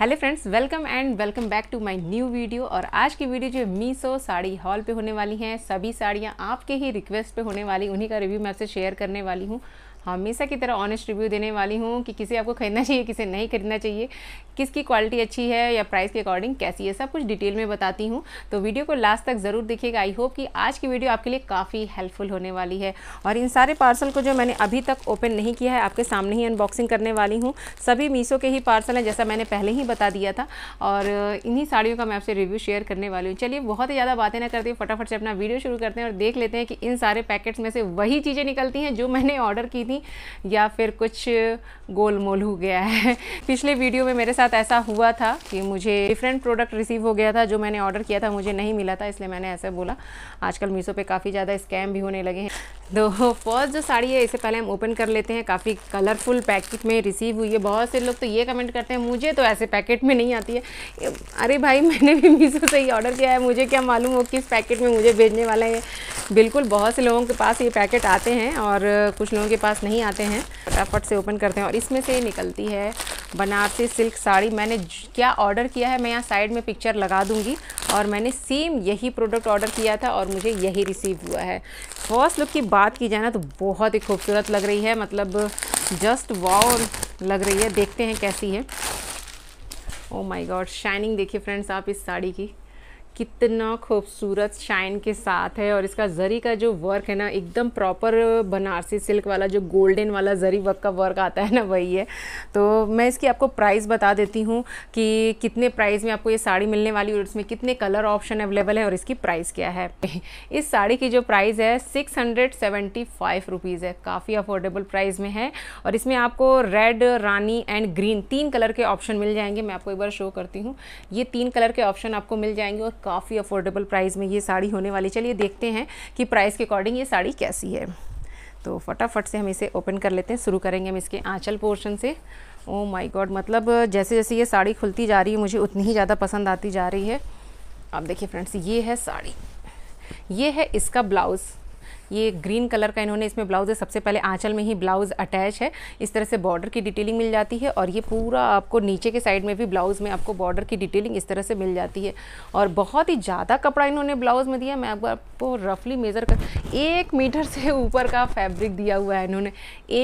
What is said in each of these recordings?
hello friends welcome and welcome back to my new video और आज की video जो मीसो साड़ी हॉल पे होने वाली हैं सभी साड़ियाँ आपके ही रिक्वेस्ट पे होने वाली उन्हीं का रिव्यू मैं आपसे शेयर करने वाली हूँ हाँ, हमेशा की तरह ऑनेस्ट रिव्यू देने वाली हूँ कि किसे आपको खरीदना चाहिए किसे नहीं खरीदना चाहिए किसकी क्वालिटी अच्छी है या प्राइस के अकॉर्डिंग कैसी है सब कुछ डिटेल में बताती हूँ तो वीडियो को लास्ट तक ज़रूर देखिएगा आई होप कि आज की वीडियो आपके लिए काफ़ी हेल्पफुल होने वाली है और इन सारे पार्सल को जो मैंने अभी तक ओपन नहीं किया है आपके सामने ही अनबॉक्सिंग करने वाली हूँ सभी मीसो के ही पार्सल हैं जैसा मैंने पहले ही बता दिया था और इन्हीं साड़ियों का मैं आपसे रिव्यू शेयर करने वाली हूँ चलिए बहुत ही ज़्यादा बातें ना करती हूँ फटाफट से अपना वीडियो शुरू करते हैं और देख लेते हैं कि इन सारे पैकेट्स में से वही चीज़ें निकलती हैं जो मैंने ऑर्डर की थी नहीं या फिर कुछ गोलमोल हो गया है पिछले वीडियो में मेरे साथ ऐसा हुआ था कि मुझे डिफरेंट प्रोडक्ट रिसीव हो गया था जो मैंने ऑर्डर किया था मुझे नहीं मिला था इसलिए मैंने ऐसे बोला आजकल मीशो पे काफ़ी ज़्यादा स्कैम भी होने लगे हैं तो फर्स्ट जो साड़ी है इसे पहले हम ओपन कर लेते हैं काफ़ी कलरफुल पैकेट में रिसीव हुई है बहुत से लोग तो ये कमेंट करते हैं मुझे तो ऐसे पैकेट में नहीं आती है अरे भाई मैंने भी मीशो से ही ऑर्डर किया है मुझे क्या मालूम हो किस पैकेट में मुझे भेजने वाला है बिल्कुल बहुत से लोगों के पास ये पैकेट आते हैं और कुछ लोगों के पास नहीं आते हैं फटाफट से ओपन करते हैं और इसमें से निकलती है बनारसी सिल्क साड़ी मैंने क्या ऑर्डर किया है मैं यहाँ साइड में पिक्चर लगा दूँगी और मैंने सेम यही प्रोडक्ट ऑर्डर किया था और मुझे यही रिसीव हुआ है फर्स्ट लुक की बात की जाए ना तो बहुत ही खूबसूरत लग रही है मतलब जस्ट वाओ लग रही है देखते हैं कैसी है ओ माय गॉड शाइनिंग देखिए फ्रेंड्स आप इस साड़ी की कितना खूबसूरत शाइन के साथ है और इसका ज़री का जो वर्क है ना एकदम प्रॉपर बनारसी सिल्क वाला जो गोल्डन वाला ज़री वर्क का वर्क आता है ना वही है तो मैं इसकी आपको प्राइस बता देती हूँ कि कितने प्राइस में आपको ये साड़ी मिलने वाली है और इसमें कितने कलर ऑप्शन अवेलेबल है और इसकी प्राइस क्या है इस साड़ी की जो प्राइस है सिक्स हंड्रेड है काफ़ी अफोर्डेबल प्राइस में है और इसमें आपको रेड रानी एंड ग्रीन तीन कलर के ऑप्शन मिल जाएंगे मैं आपको एक बार शो करती हूँ ये तीन कलर के ऑप्शन आपको मिल जाएंगे और काफ़ी अफोर्डेबल प्राइस में ये साड़ी होने वाली चलिए देखते हैं कि प्राइस के अकॉर्डिंग ये साड़ी कैसी है तो फटाफट से हम इसे ओपन कर लेते हैं शुरू करेंगे हम इसके आँचल पोर्शन से ओ माई गॉड मतलब जैसे जैसे ये साड़ी खुलती जा रही है मुझे उतनी ही ज़्यादा पसंद आती जा रही है अब देखिए फ्रेंड्स ये है साड़ी ये है इसका ब्लाउज़ ये ग्रीन कलर का इन्होंने इसमें ब्लाउज़ है सबसे पहले आँचल में ही ब्लाउज़ अटैच है इस तरह से बॉर्डर की डिटेलिंग मिल जाती है और ये पूरा आपको नीचे के साइड में भी ब्लाउज़ में आपको बॉर्डर की डिटेलिंग इस तरह से मिल जाती है और बहुत ही ज़्यादा कपड़ा इन्होंने ब्लाउज़ में दिया मैं आपको रफली मेज़र कर एक मीटर से ऊपर का फैब्रिक दिया हुआ है इन्होंने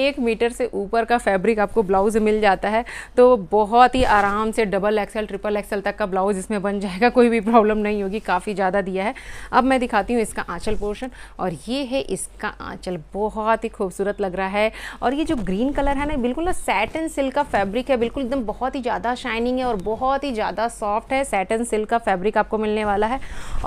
एक मीटर से ऊपर का फैब्रिक आपको ब्लाउज़ मिल जाता है तो बहुत ही आराम से डबल एक्सेल ट्रिपल एक्सेल तक का ब्लाउज़ इसमें बन जाएगा कोई भी प्रॉब्लम नहीं होगी काफ़ी ज़्यादा दिया है अब मैं दिखाती हूँ इसका आँचल पोर्शन और ये है इसका आंचल बहुत ही खूबसूरत लग रहा है और ये जो ग्रीन कलर है ना बिल्कुल ना सैटन सिल्क का फैब्रिक है बिल्कुल एकदम बहुत ही ज़्यादा शाइनिंग है और बहुत ही ज़्यादा सॉफ्ट है सैटन सिल्क का फैब्रिक आपको मिलने वाला है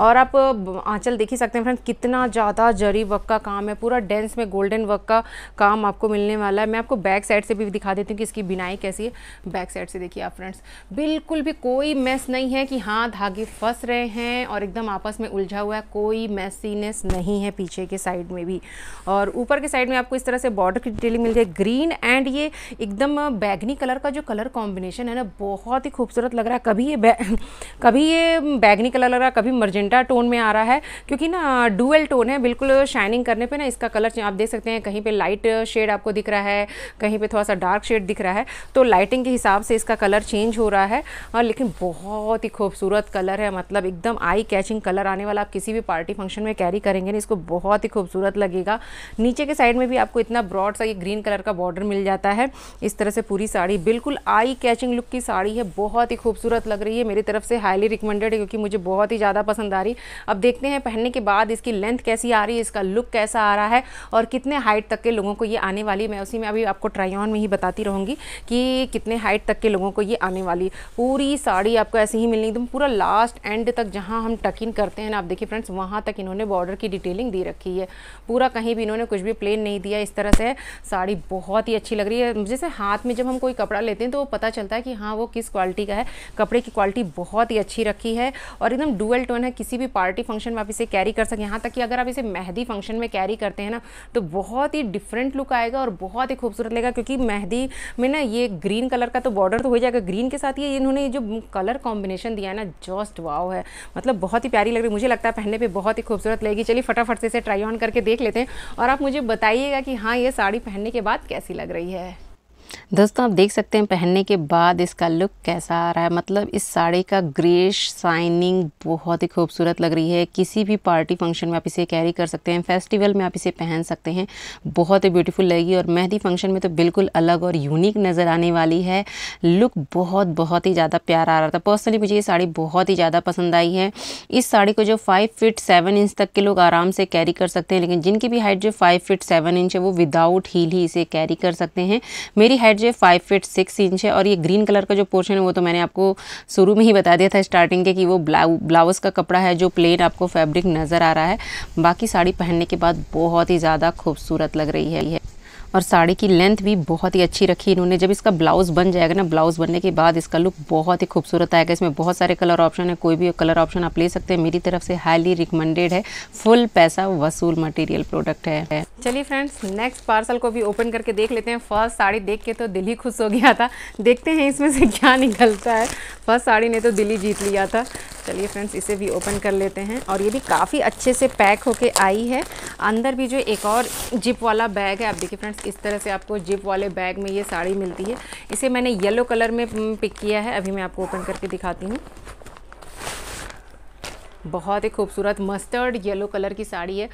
और आप आंचल देख ही सकते हैं फ्रेंड कितना ज़्यादा जरी वर्क का काम है पूरा डेंस में गोल्डन वर्क का काम आपको मिलने वाला है मैं आपको बैक साइड से भी दिखा देती हूँ कि इसकी बिनाई कैसी है बैक साइड से देखिए आप फ्रेंड्स बिल्कुल भी कोई मैस नहीं है कि हाँ धागे फंस रहे हैं और एकदम आपस में उलझा हुआ है कोई मैसीनेस नहीं है पीछे के साइड साइड में भी और ऊपर के साइड में आपको इस तरह से बॉर्डर की डिटेलिंग मिल जाएगी ग्रीन एंड ये एकदम बैगनी कलर का जो कलर कॉम्बिनेशन है ना बहुत ही खूबसूरत लग रहा है कभी ये कभी ये बैगनी कलर लग रहा है कभी मर्जेंटा टोन में आ रहा है क्योंकि ना डुअल टोन है बिल्कुल शाइनिंग करने पर ना इसका कलर आप देख सकते हैं कहीं पर लाइट शेड आपको दिख रहा है कहीं पर थोड़ा सा डार्क शेड दिख रहा है तो लाइटिंग के हिसाब से इसका कलर चेंज हो रहा है और लेकिन बहुत ही खूबसूरत कलर है मतलब एकदम आई कैचिंग कलर आने वाला आप किसी भी पार्टी फंक्शन में कैरी करेंगे ना इसको बहुत ही खूब खूबसूरत लगेगा नीचे के साइड में भी आपको इतना ब्रॉड सा ये ग्रीन कलर का बॉर्डर मिल जाता है इस तरह से पूरी साड़ी बिल्कुल आई कैचिंग लुक की साड़ी है बहुत ही खूबसूरत लग रही है मेरी तरफ से हाईली रिकमेंडेड है क्योंकि मुझे बहुत ही ज़्यादा पसंद आ रही अब देखते हैं पहनने के बाद इसकी लेंथ कैसी आ रही है इसका लुक कैसा आ रहा है और कितने हाइट तक के लोगों को ये आने वाली मैं उसी में अभी आपको ट्राई ऑन में ही बताती रहूँगी कि कितने हाइट तक के लोगों को ये आने वाली पूरी साड़ी आपको ऐसे ही मिलनी एकदम पूरा लास्ट एंड तक जहाँ हम टकिन करते हैं ना आप देखिए फ्रेंड्स वहाँ तक इन्होंने बॉर्डर की डिटेलिंग दी रखी है पूरा कहीं भी इन्होंने कुछ भी प्लेन नहीं दिया इस तरह से साड़ी बहुत ही अच्छी लग रही है जैसे हाथ में जब हम कोई कपड़ा लेते हैं तो पता चलता है कि हाँ वो किस क्वालिटी का है कपड़े की क्वालिटी बहुत ही अच्छी रखी है और एकदम डुअल टोन है किसी भी पार्टी फंक्शन में आप इसे कैरी कर सकें यहाँ तक कि अगर आप इसे मेहंदी फंक्शन में कैरी करते हैं ना तो बहुत ही डिफरेंट लुक आएगा और बहुत ही खूबसूरत लगेगा क्योंकि मेहंदी में ना ये ग्रीन कलर का तो बॉर्डर तो हो जाएगा ग्रीन के साथ ही इन्होंने जो कलर कॉम्बिनेशन दिया है ना जस्ट वाव है मतलब बहुत ही प्यारी लग रही मुझे लगता है पहनने पर बहुत ही खूबसूरत लगेगी चलिए फटाफट से इसे ट्राई ऑन कर करके देख लेते हैं और आप मुझे बताइएगा कि हाँ ये साड़ी पहनने के बाद कैसी लग रही है दोस्तों आप देख सकते हैं पहनने के बाद इसका लुक कैसा आ रहा है मतलब इस साड़ी का ग्रेश शाइनिंग बहुत ही खूबसूरत लग रही है किसी भी पार्टी फंक्शन में आप इसे कैरी कर सकते हैं फेस्टिवल में आप इसे पहन सकते हैं बहुत ही ब्यूटीफुल लगेगी और मेहंदी फंक्शन में तो बिल्कुल अलग और यूनिक नज़र आने वाली है लुक बहुत बहुत ही ज़्यादा प्यारा आ रहा था पर्सनली मुझे ये साड़ी बहुत ही ज़्यादा पसंद आई है इस साड़ी को जो फाइव फिट सेवन इंच तक के लोग आराम से कैरी कर सकते हैं लेकिन जिनकी भी हाइट जो फाइव फिट सेवन इंच है वो विदाउट हील ही इसे कैरी कर सकते हैं मेरी इसकी हाइट जो है फाइव फिट सिक्स इंच है और ये ग्रीन कलर का जो पोर्शन है वो तो मैंने आपको शुरू में ही बता दिया था स्टार्टिंग के कि वो ब्लाउ ब्लाउज़ का कपड़ा है जो प्लेन आपको फैब्रिक नज़र आ रहा है बाकी साड़ी पहनने के बाद बहुत ही ज़्यादा खूबसूरत लग रही है और साड़ी की लेंथ भी बहुत ही अच्छी रखी इन्होंने जब इसका ब्लाउज़ बन जाएगा ना ब्लाउज़ बनने के बाद इसका लुक बहुत ही खूबसूरत आएगा इसमें बहुत सारे कलर ऑप्शन है कोई भी कलर ऑप्शन आप ले सकते हैं मेरी तरफ से हाईली रिकमेंडेड है फुल पैसा वसूल मटेरियल प्रोडक्ट है चलिए फ्रेंड्स नेक्स्ट पार्सल को भी ओपन करके देख लेते हैं फर्स्ट साड़ी देख के तो दिल ही खुश हो गया था देखते हैं इसमें से क्या निकलता है फर्स्ट साड़ी ने तो दिल ही जीत लिया था चलिए फ्रेंड्स इसे भी ओपन कर लेते हैं और ये भी काफ़ी अच्छे से पैक होके आई है अंदर भी जो एक और जिप वाला बैग है आप देखिए फ्रेंड्स इस तरह से आपको जिप वाले बैग में ये साड़ी मिलती है इसे मैंने येलो कलर में पिक हम्म, किया है अभी मैं आपको ओपन करके दिखाती हूँ बहुत ही खूबसूरत मस्टर्ड येलो कलर की साड़ी है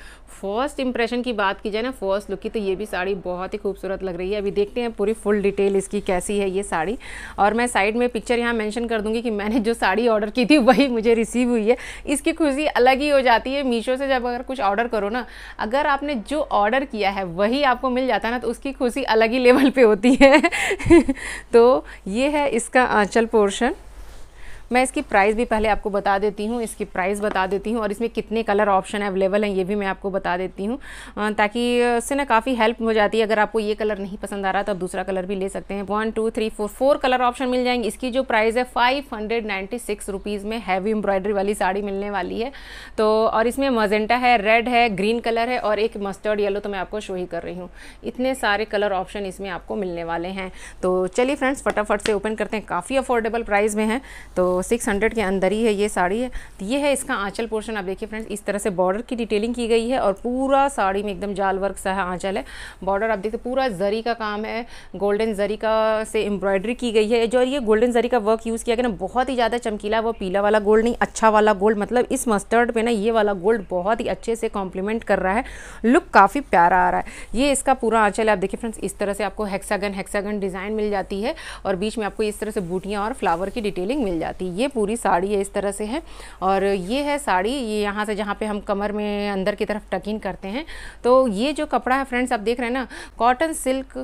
फर्स्ट इंप्रेशन की बात की जाए ना फर्स्ट लुक की तो ये भी साड़ी बहुत ही खूबसूरत लग रही है अभी देखते हैं पूरी फुल डिटेल इसकी कैसी है ये साड़ी और मैं साइड में पिक्चर यहाँ मैंशन कर दूँगी कि मैंने जो साड़ी ऑर्डर की थी वही मुझे रिसीव हुई है इसकी खुशी अलग ही हो जाती है मीशो से जब अगर कुछ ऑर्डर करो ना अगर आपने जो ऑर्डर किया है वही आपको मिल जाता है ना तो उसकी खुशी अलग ही लेवल पर होती है तो ये है इसका आँचल पोर्शन मैं इसकी प्राइस भी पहले आपको बता देती हूँ इसकी प्राइस बता देती हूँ और इसमें कितने कलर ऑप्शन अवेलेबल हैं ये भी मैं आपको बता देती हूँ ताकि इससे ना काफ़ी हेल्प हो जाती है अगर आपको ये कलर नहीं पसंद आ रहा तो आप दूसरा कलर भी ले सकते हैं one two three four four colour option मिल जाएंगे इसकी जो प्राइस है five hundred ninety six rupees में हैवी एम्ब्रॉयडरी वाली साड़ी मिलने वाली है तो और इसमें मजेंटा है रेड है ग्रीन कलर है और एक मस्टर्ड येलो तो मैं आपको शो ही कर रही हूँ इतने सारे कलर ऑप्शन इसमें आपको मिलने वाले हैं तो चलिए फ्रेंड्स फटाफट से ओपन करते हैं काफ़ी अफोर्डेबल प्राइस में हैं तो सिक्स हंड्रेड के अंदर ही है ये साड़ी है तो ये है इसका आंचल पोर्शन आप देखिए फ्रेंड्स इस तरह से बॉर्डर की डिटेलिंग की गई है और पूरा साड़ी में एकदम जाल वर्क सा है आंचल है बॉर्डर आप देखते पूरा जरी का काम है गोल्डन जरी का से एम्ब्रॉयडरी की गई है जो ये गोल्डन जरी का वर्क यूज़ किया गया ना बहुत ही ज़्यादा चमकीला वो पीला वाला गोल्ड नहीं अच्छा वाला गोल्ड मतलब इस मस्टर्ड पर ना ये वाला गोल्ड बहुत ही अच्छे से कॉम्प्लीमेंट कर रहा है लुक काफ़ी प्यारा आ रहा है ये इसका पूरा आंचल है आप देखिए फ्रेंड्स इस तरह से आपको हेक्सागन हेक्सागन डिज़ाइन मिल जाती है और बीच में आपको इस तरह से बूटियाँ और फ्लावर की डिटेलिंग मिल जाती है ये पूरी साड़ी है इस तरह से है और ये है साड़ी ये यहाँ से जहाँ पे हम कमर में अंदर की तरफ टकिन करते हैं तो ये जो कपड़ा है फ्रेंड्स आप देख रहे हैं ना कॉटन सिल्क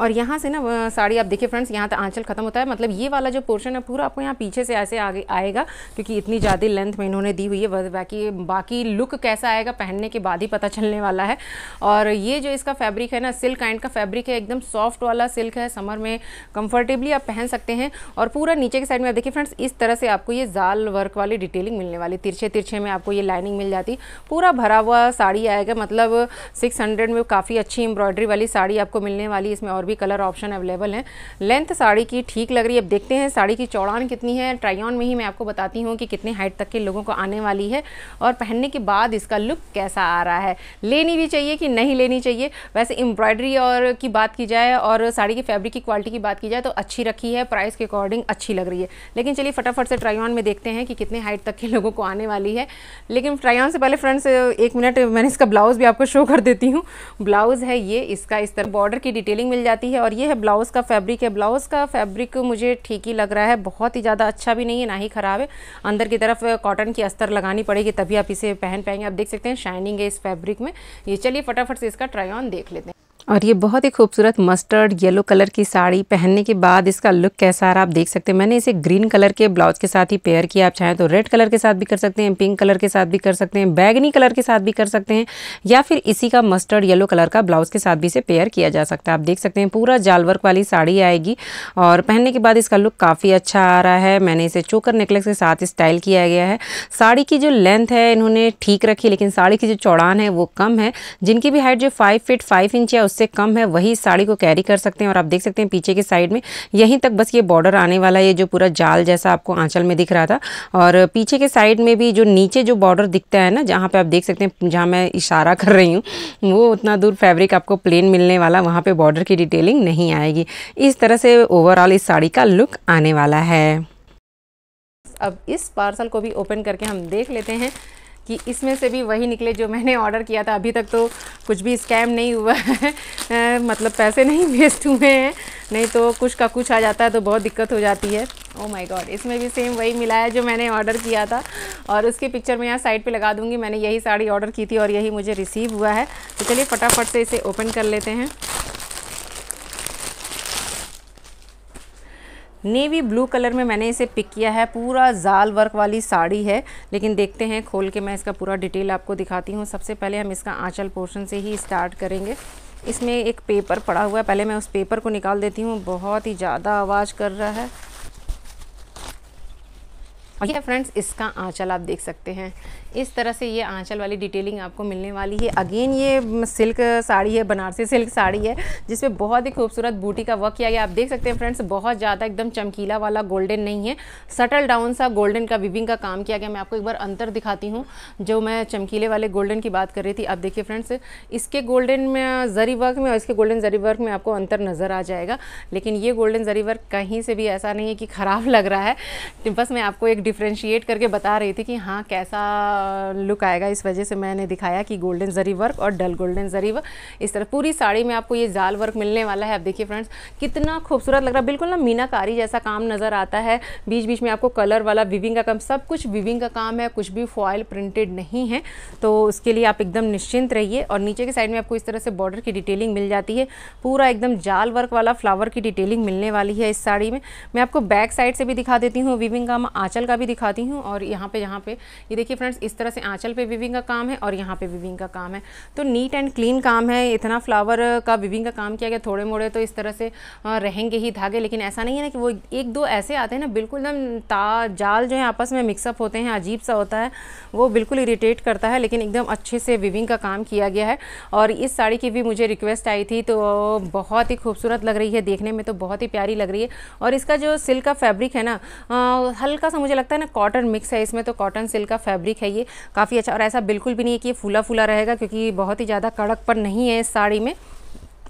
और यहाँ से ना साड़ी आप देखिए फ्रेंड्स यहाँ तक आंचल खत्म होता है मतलब ये वाला जो पोर्शन है पूरा आपको यहाँ पीछे से ऐसे आगे आएगा क्योंकि इतनी ज़्यादा लेंथ में इन्होंने दी हुई है बाकी बाकी लुक कैसा आएगा पहनने के बाद ही पता चलने वाला है और ये जो इसका फैब्रिक है ना सिल्क काइंड का फैब्रिक है एकदम सॉफ्ट वाला सिल्क है समर में कम्फर्टेबली आप पहन सकते हैं और पूरा नीचे के साइड में आप देखिए फ्रेंड्स इस तरह से आपको ये जाल वर्क वाली डिटेलिंग मिलने वाली तिरछे तिरछे में आपको ये लाइनिंग मिल जाती पूरा भरा हुआ साड़ी आएगा मतलब सिक्स में काफ़ी अच्छी एम्ब्रॉयडरी वाली साड़ी आपको मिलने वाली इसमें और भी कलर ऑप्शन अवेलेबल हैं लेंथ साड़ी की ठीक लग रही है अब देखते हैं साड़ी की चौड़ान कितनी है ट्राइन में ही मैं आपको बताती हूँ कि कितने हाइट तक के लोगों को आने वाली है और पहनने के बाद इसका लुक कैसा आ रहा है लेनी भी चाहिए कि नहीं लेनी चाहिए वैसे एम्ब्रॉयडरी और की बात की जाए और साड़ी की फैब्रिक की क्वालिटी की बात की जाए तो अच्छी रखी है प्राइस के अकॉर्डिंग अच्छी लग रही है लेकिन चलिए फटाफट से ट्राइन में देखते हैं कि कितने हाइट तक के लोगों को आने वाली है लेकिन ट्राइन से पहले फ्रेंड्स एक मिनट मैंने इसका ब्लाउज़ भी आपको शो कर देती हूँ ब्लाउज़ है ये इसका इस तरह बॉर्डर की डिटेलिंग मिल जाती जाती है और ये है ब्लाउज़ का फैब्रिक है ब्लाउज़ का फैब्रिक मुझे ठीक ही लग रहा है बहुत ही ज़्यादा अच्छा भी नहीं है ना ही ख़राब है अंदर की तरफ कॉटन की अस्तर लगानी पड़ेगी तभी आप इसे पहन पाएंगे आप देख सकते हैं शाइनिंग है इस फैब्रिक में ये चलिए फटाफट से इसका ट्राई ऑन देख लेते हैं और ये बहुत ही खूबसूरत मस्टर्ड येलो कलर की साड़ी पहनने के बाद इसका लुक कैसा आ रहा आप देख सकते हैं मैंने इसे ग्रीन कलर के ब्लाउज के साथ ही पेयर किया आप चाहें तो रेड कलर के साथ भी कर सकते हैं पिंक कलर के साथ भी कर सकते हैं बैगनी कलर के साथ भी कर सकते हैं या फिर इसी का मस्टर्ड येलो कलर का ब्लाउज के साथ भी इसे पेयर किया जा सकता है आप देख सकते हैं पूरा जालवर्क वाली साड़ी आएगी और पहनने के बाद इसका लुक काफ़ी अच्छा आ रहा है मैंने इसे चोकर नेकलेस के साथ स्टाइल किया गया है साड़ी की जो लेंथ है इन्होंने ठीक रखी लेकिन साड़ी की जो चौड़ान है वो कम है जिनकी भी हाइट जो फाइव फिट फाइव इंच है उस से कम है वही साड़ी को कैरी कर सकते हैं और आप देख सकते हैं पीछे के साइड में यहीं तक बस ये बॉर्डर आने वाला है ये जो पूरा जाल जैसा आपको आंचल में दिख रहा था और पीछे के साइड में भी जो नीचे जो बॉर्डर दिखता है ना जहाँ पर आप देख सकते हैं जहाँ मैं इशारा कर रही हूँ वो उतना दूर फैब्रिक आपको प्लेन मिलने वाला वहाँ पर बॉर्डर की डिटेलिंग नहीं आएगी इस तरह से ओवरऑल इस साड़ी का लुक आने वाला है अब इस पार्सल को भी ओपन करके हम देख लेते हैं कि इसमें से भी वही निकले जो मैंने ऑर्डर किया था अभी तक तो कुछ भी स्कैम नहीं हुआ है मतलब पैसे नहीं वेस्ट हुए हैं नहीं तो कुछ का कुछ आ जाता है तो बहुत दिक्कत हो जाती है ओ माय गॉड इसमें भी सेम वही मिला है जो मैंने ऑर्डर किया था और उसकी पिक्चर मैं यहाँ साइड पे लगा दूँगी मैंने यही साड़ी ऑर्डर की थी और यही मुझे रिसीव हुआ है तो चलिए फटाफट से इसे ओपन कर लेते हैं नेवी ब्लू कलर में मैंने इसे पिक किया है पूरा जाल वर्क वाली साड़ी है लेकिन देखते हैं खोल के मैं इसका पूरा डिटेल आपको दिखाती हूँ सबसे पहले हम इसका आंचल पोर्शन से ही स्टार्ट करेंगे इसमें एक पेपर पड़ा हुआ है पहले मैं उस पेपर को निकाल देती हूँ बहुत ही ज़्यादा आवाज़ कर रहा है और ये फ्रेंड्स इसका आंचल आप देख सकते हैं इस तरह से ये आंचल वाली डिटेलिंग आपको मिलने वाली है अगेन ये सिल्क साड़ी है बनारसी सिल्क साड़ी है जिसमें बहुत ही खूबसूरत बूटी का वर्क किया गया आप देख सकते हैं फ्रेंड्स बहुत ज़्यादा एकदम चमकीला वाला गोल्डन नहीं है सटल डाउन सा गोल्डन का विविंग का काम किया गया मैं आपको एक बार अंतर दिखाती हूँ जो मैं चमकीले वाले गोल्डन की बात कर रही थी आप देखिए फ्रेंड्स इसके गोल्डन में जरी वर्क में और इसके गोल्डन जरी वर्क में आपको अंतर नज़र आ जाएगा लेकिन ये गोल्डन जरी वर्क कहीं से भी ऐसा नहीं है कि ख़राब लग रहा है बस मैं आपको एक डिफ्रेंशिएट करके बता रही थी कि हाँ कैसा लुक आएगा इस वजह से मैंने दिखाया कि गोल्डन जरी वर्क और डल गोल्डन जरी वर्क इस तरह पूरी साड़ी में आपको ये जाल वर्क मिलने वाला है आप देखिए फ्रेंड्स कितना खूबसूरत लग रहा है बिल्कुल ना मीनाकारी जैसा काम नज़र आता है बीच बीच में आपको कलर वाला विविंग का काम सब कुछ विविंग का काम है कुछ भी फॉयल प्रिंटेड नहीं है तो उसके लिए आप एकदम निश्चिंत रहिए और नीचे के साइड में आपको इस तरह से बॉर्डर की डिटेलिंग मिल जाती है पूरा एकदम जाल वर्क वाला फ्लावर की डिटेलिंग मिलने वाली है इस साड़ी में मैं आपको बैक साइड से भी दिखा देती हूँ विविंग का आँचल का भी दिखाती हूँ और यहाँ पे यहाँ पे ये देखिए फ्रेंड्स इस तरह से आंचल पे विविंग का काम है और यहाँ पे विविंग का काम है तो नीट एंड क्लीन काम है इतना फ्लावर का विविंग का काम किया गया थोड़े मोड़े तो इस तरह से रहेंगे ही धागे लेकिन ऐसा नहीं है ना कि वो एक दो ऐसे आते हैं ना बिल्कुल एकदम ता जाल जो है आपस में मिक्सअप होते हैं अजीब सा होता है वो बिल्कुल इरीटेट करता है लेकिन एकदम अच्छे से विविंग का काम किया गया है और इस साड़ी की भी मुझे रिक्वेस्ट आई थी तो बहुत ही खूबसूरत लग रही है देखने में तो बहुत ही प्यारी लग रही है और इसका जो सिल्क का फैब्रिक है ना हल्का सा मुझे लगता है ना कॉटन मिक्स है इसमें तो कॉटन सिल्क का फैब्रिक है ये ये काफ़ी अच्छा और ऐसा बिल्कुल भी नहीं है कि फूला फूला रहेगा क्योंकि बहुत ही ज़्यादा कड़क पर नहीं है इस साड़ी में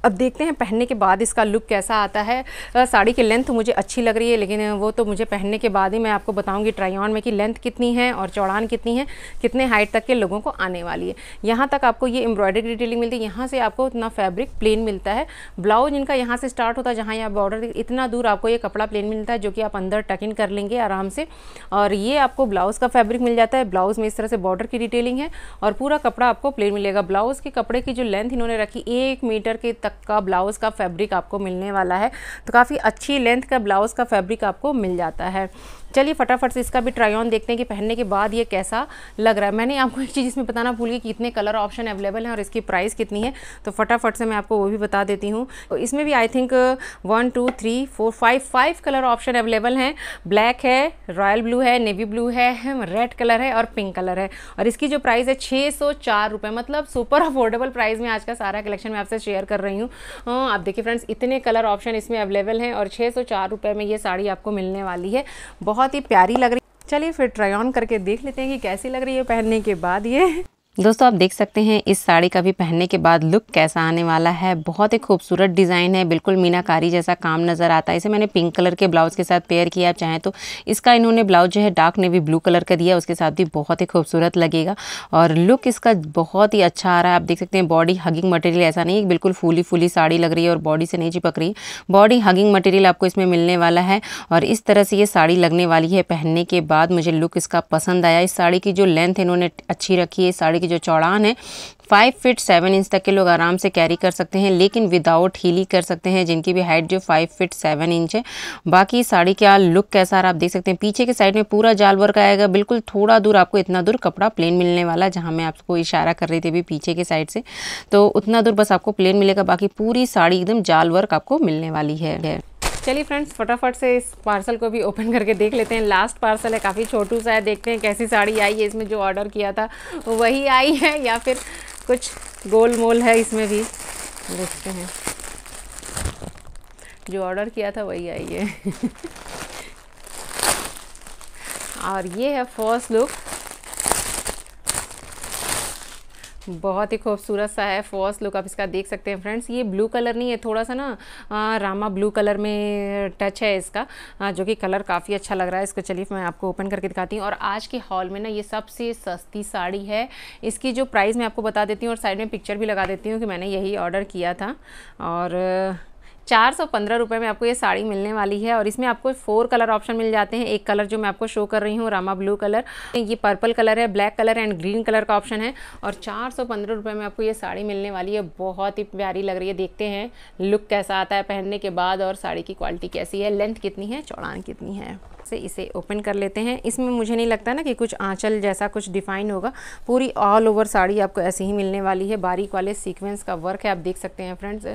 अब देखते हैं पहनने के बाद इसका लुक कैसा आता है साड़ी की लेंथ मुझे अच्छी लग रही है लेकिन वो तो मुझे पहनने के बाद ही मैं आपको बताऊंगी ट्राई ऑन में कि लेंथ कितनी है और चौड़ान कितनी है कितने हाइट तक के लोगों को आने वाली है यहाँ तक आपको ये एम्ब्रॉयडरी डिटेलिंग मिलती है यहाँ से आपको इतना फैब्रिक प्लेन मिलता है ब्लाउज इनका यहाँ से स्टार्ट होता है जहाँ यहाँ बॉर्डर इतना दूर आपको ये कपड़ा प्लेन मिलता है जो कि आप अंदर टक इन कर लेंगे आराम से और ये आपको ब्लाउज़ का फैब्रिक मिल जाता है ब्लाउज़ में इस तरह से बॉर्डर की डिटेलिंग है और पूरा कपड़ा आपको प्लेन मिलेगा ब्लाउज़ के कपड़े की जो लेंथ इन्होंने रखी एक मीटर के तक तक का ब्लाउज़ का फैब्रिक आपको मिलने वाला है तो काफ़ी अच्छी लेंथ का ब्लाउज़ का फैब्रिक आपको मिल जाता है चलिए फटाफट से इसका भी ट्राई ऑन देखते हैं कि पहनने के बाद ये कैसा लग रहा है मैंने आपको एक चीज़ इसमें बताना भूल गई कि इतने कलर ऑप्शन अवेलेबल हैं और इसकी प्राइस कितनी है तो फटाफट से मैं आपको वो भी बता देती हूँ तो इसमें भी I think one two three four five five colour option available हैं ब्लैक है रॉयल ब्लू है नेवी ब्लू है रेड कलर है और पिंक कलर है और इसकी जो प्राइस है छः सौ चार रुपये मतलब सुपर अफोर्डेबल प्राइस में आज का सारा कलेक्शन मैं आपसे शेयर कर रही हूँ हाँ, आप देखिए फ्रेंड्स इतने कलर ऑप्शन इसमें अवेलेबल हैं और छः सौ चार रुपये में ये साड़ी आपको मिलने वाली है बहुत बहुत ही प्यारी लग रही चलिए फिर ट्राई ऑन करके देख लेते हैं कि कैसी लग रही है पहनने के बाद ये दोस्तों आप देख सकते हैं इस साड़ी का भी पहनने के बाद लुक कैसा आने वाला है बहुत ही खूबसूरत डिज़ाइन है बिल्कुल मीनाकारी जैसा काम नज़र आता है इसे मैंने पिंक कलर के ब्लाउज़ के साथ पेयर किया आप चाहें तो इसका इन्होंने ब्लाउज जो है डार्क नेवी ब्लू कलर का दिया उसके साथ भी बहुत ही खूबसूरत लगेगा और लुक इसका बहुत ही अच्छा आ रहा है आप देख सकते हैं बॉडी हगिंग मटेरियल ऐसा नहीं है बिल्कुल फूली फूली साड़ी लग रही है और बॉडी से नहीं चिपक रही बॉडी हगिंग मटेरियल आपको इसमें मिलने वाला है और इस तरह से ये साड़ी लगने वाली है पहनने के बाद मुझे लुक इसका पसंद आया इस साड़ी की जो लेंथ इन्होंने अच्छी रखी है साड़ी की की जो चौड़ान है फाइव फिट सेवन इंच तक के लोग आराम से कैरी कर सकते हैं लेकिन विदाउट हीली कर सकते हैं जिनकी भी हाइट जो फाइव फिट सेवन इंच है बाकी साड़ी का लुक कैसा आप देख सकते हैं पीछे के साइड में पूरा जाल वर्क आएगा बिल्कुल थोड़ा दूर आपको इतना दूर कपड़ा प्लेन मिलने वाला जहाँ मैं आपको इशारा कर रही थी अभी पीछे के साइड से तो उतना दूर बस आपको प्लेन मिलेगा बाकी पूरी साड़ी एकदम जाल वर्क आपको मिलने वाली है चलिए फ्रेंड्स फटाफट से इस पार्सल को भी ओपन करके देख लेते हैं लास्ट पार्सल है काफ़ी छोटू सा है देखते हैं कैसी साड़ी आई है इसमें जो ऑर्डर किया था वही आई है या फिर कुछ गोल मोल है इसमें भी देखते हैं जो ऑर्डर किया था वही आई है और ये है फर्स्ट लुक बहुत ही खूबसूरत सा है फर्स्ट लुक आप इसका देख सकते हैं फ्रेंड्स ये ब्लू कलर नहीं है थोड़ा सा ना आ, रामा ब्लू कलर में टच है इसका आ, जो कि कलर काफ़ी अच्छा लग रहा है इसको चलिए मैं आपको ओपन करके दिखाती हूँ और आज के हॉल में ना ये सबसे सस्ती साड़ी है इसकी जो प्राइस मैं आपको बता देती हूँ और साइड में पिक्चर भी लगा देती हूँ कि मैंने यही ऑर्डर किया था और चार सौ पंद्रह रुपये में आपको ये साड़ी मिलने वाली है और इसमें आपको फोर कलर ऑप्शन मिल जाते हैं एक कलर जो मैं आपको शो कर रही हूँ रामा ब्लू कलर ये पर्पल कलर है black colour and green colour का ऑप्शन है और चार सौ पंद्रह रुपये में आपको ये साड़ी मिलने वाली है बहुत ही प्यारी लग रही है देखते हैं लुक कैसा आता है पहनने के बाद और साड़ी की क्वालिटी कैसी है लेंथ कितनी है चौड़ान कितनी है से इसे ओपन कर लेते हैं इसमें मुझे नहीं लगता ना कि कुछ आंचल जैसा कुछ डिफाइन होगा पूरी ऑल ओवर साड़ी आपको ऐसे ही मिलने वाली है बारीक वाले सीक्वेंस का वर्क है आप देख सकते हैं फ्रेंड्स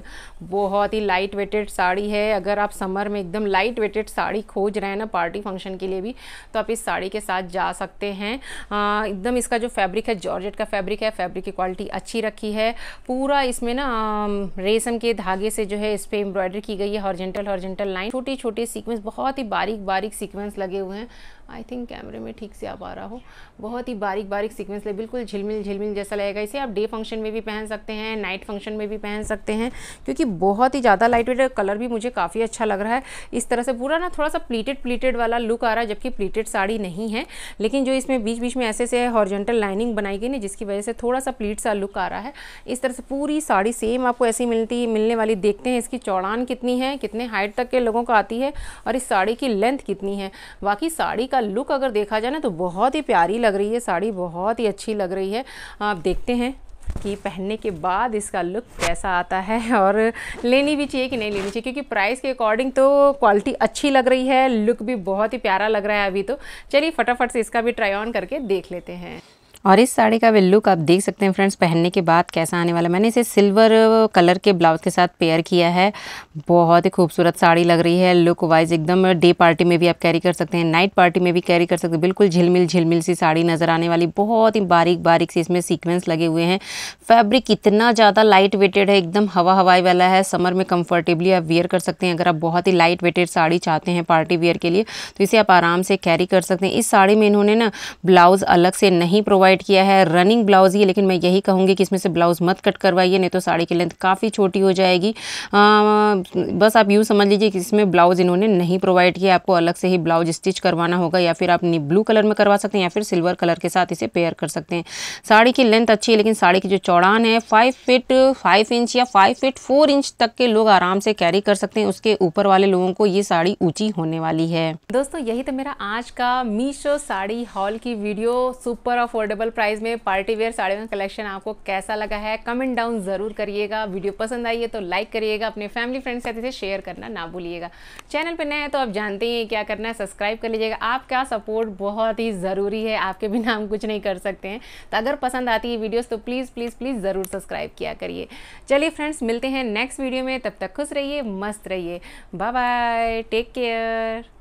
बहुत ही लाइट वेटेड साड़ी है अगर आप समर में एकदम लाइट वेटेड साड़ी खोज रहे हैं ना पार्टी फंक्शन के लिए भी तो आप इस साड़ी के साथ जा सकते हैं एकदम इसका जो फैब्रिक है जॉर्जेट का फैब्रिक है फैब्रिक की क्वालिटी अच्छी रखी है पूरा इसमें ना रेशम के धागे से जो है इस पर एम्ब्रॉयडरी की गई है हॉर्जेंटल हॉर्जेंटल लाइन छोटी छोटी सीक्वेंस बहुत ही बारीक बारीक सीक्वेंस इंस्ट्रूमेंट्स लगे हुए हैं आई थिंक कैमरे में ठीक से आप आ रहा हो बहुत ही बारीक बारीक सीक्वेंस ले बिल्कुल झिलमिल झिलमिल जैसा लगेगा इसे आप डे फंक्शन में भी पहन सकते हैं नाइट फंक्शन में भी पहन सकते हैं क्योंकि बहुत ही ज़्यादा लाइट वेट है कलर भी मुझे काफ़ी अच्छा लग रहा है इस तरह से पूरा ना थोड़ा सा प्लीटेड प्लीटेड वाला लुक आ रहा है जबकि प्लीटेड साड़ी नहीं है लेकिन जो इसमें बीच बीच में ऐसे से हॉर्जेंटल लाइनिंग बनाई गई ना जिसकी वजह से थोड़ा सा प्लीट सा लुक आ रहा है इस तरह से पूरी साड़ी सेम आपको ऐसी मिलती मिलने वाली देखते हैं इसकी चौड़ान कितनी है कितने हाइट तक के लोगों को आती है और इस साड़ी की लेंथ कितनी है बाकी साड़ी का लुक अगर देखा जाए ना तो बहुत ही प्यारी लग रही है साड़ी बहुत ही अच्छी लग रही है आप देखते हैं कि पहनने के बाद इसका लुक कैसा आता है और लेनी भी चाहिए कि नहीं लेनी चाहिए क्योंकि प्राइस के अकॉर्डिंग तो क्वालिटी अच्छी लग रही है लुक भी बहुत ही प्यारा लग रहा है अभी तो चलिए फटाफट से इसका भी ट्राई ऑन करके देख लेते हैं और इस साड़ी का लुक आप देख सकते हैं फ्रेंड्स पहनने के बाद कैसा आने वाला मैंने इसे सिल्वर कलर uh, के ब्लाउज के साथ पेयर किया है बहुत ही खूबसूरत साड़ी लग रही है लुक वाइज एकदम डे uh, पार्टी में भी आप कैरी कर सकते हैं नाइट पार्टी में भी कैरी कर सकते हैं बिल्कुल झिलमिल झिलमिल सी साड़ी नज़र आने वाली बहुत ही बारीक बारीक से इसमें सीक्वेंस लगे हुए हैं फैब्रिक इतना ज़्यादा लाइट वेटेड है एकदम हवा हवाई वाला है समर में कंफर्टेबली आप वेयर कर सकते हैं अगर आप बहुत ही लाइट वेटेड साड़ी चाहते हैं पार्टी वेयर के लिए तो इसे आप आराम से कैरी कर सकते हैं इस साड़ी में इन्होंने ना ब्लाउज़ अलग से नहीं प्रोवाइड प्रोवाइड किया है रनिंग ब्लाउज़ ही लेकिन मैं यही कहूँगी कि इसमें से ब्लाउज़ मत कट करवाइए नहीं तो साड़ी की लेंथ काफ़ी छोटी हो जाएगी आ, बस आप यूँ समझ लीजिए कि इसमें ब्लाउज़ इन्होंने नहीं प्रोवाइड किया आपको अलग से ही ब्लाउज स्टिच करवाना होगा या फिर आप ब्लू कलर में करवा सकते हैं या फिर सिल्वर कलर के साथ इसे पेयर कर सकते हैं साड़ी की लेंथ अच्छी है लेकिन साड़ी की जो चौड़ान है फाइव फिट फाइव इंच या फाइव फिट फोर इंच तक के लोग आराम से कैरी कर सकते हैं उसके ऊपर वाले लोगों को ये साड़ी ऊंची होने वाली है दोस्तों यही तो मेरा आज का मीशो साड़ी हॉल की video super affordable affordable price में पार्टी वेयर साड़ियों का कलेक्शन आपको कैसा लगा है कमेंट डाउन ज़रूर करिएगा वीडियो पसंद आई है तो लाइक करिएगा अपने फैमिली फ्रेंड्स के साथ इसे शेयर करना ना भूलिएगा चैनल पर नए हैं तो आप जानते ही क्या करना है सब्सक्राइब कर लीजिएगा आपका सपोर्ट बहुत ही ज़रूरी है आपके बिना हम कुछ नहीं कर सकते हैं तो अगर पसंद आती है वीडियोज़ तो प्लीज़ प्लीज़ प्लीज़ ज़रूर सब्सक्राइब किया करिए चलिए फ्रेंड्स मिलते हैं नेक्स्ट वीडियो में तब तक खुश रहिए मस्त रहिए बाय बाय टेक केयर